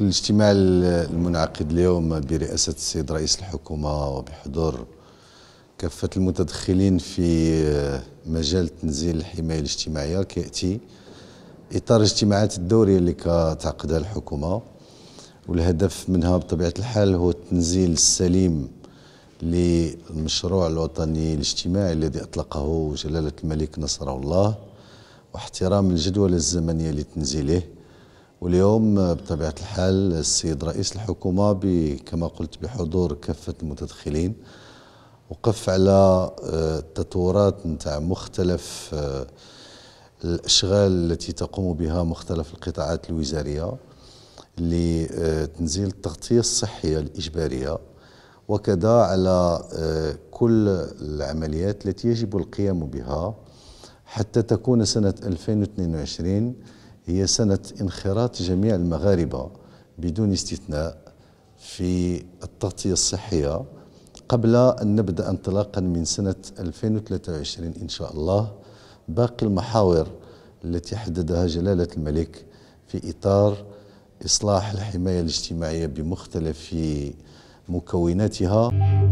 الاجتماع المنعقد اليوم برئاسة السيد رئيس الحكومة وبحضور كافة المتدخلين في مجال تنزيل الحماية الاجتماعية كيأتي إطار اجتماعات الدورية اللي كتعقدها الحكومة والهدف منها بطبيعة الحال هو التنزيل السليم للمشروع الوطني الاجتماعي الذي أطلقه جلالة الملك نصره الله واحترام الجدول الزمنية لتنزيله واليوم بطبيعة الحال السيد رئيس الحكومة كما قلت بحضور كافة المتدخلين وقف على آه، التطورات نتاع مختلف آه، الاشغال التي تقوم بها مختلف القطاعات الوزاريه لتنزيل آه، التغطيه الصحيه الاجباريه وكذا على كل العمليات التي يجب القيام بها حتى تكون سنه 2022 هي سنة انخراط جميع المغاربة بدون استثناء في التغطية الصحية قبل أن نبدأ انطلاقا من سنة 2023 إن شاء الله باقي المحاور التي حددها جلالة الملك في إطار إصلاح الحماية الاجتماعية بمختلف مكوناتها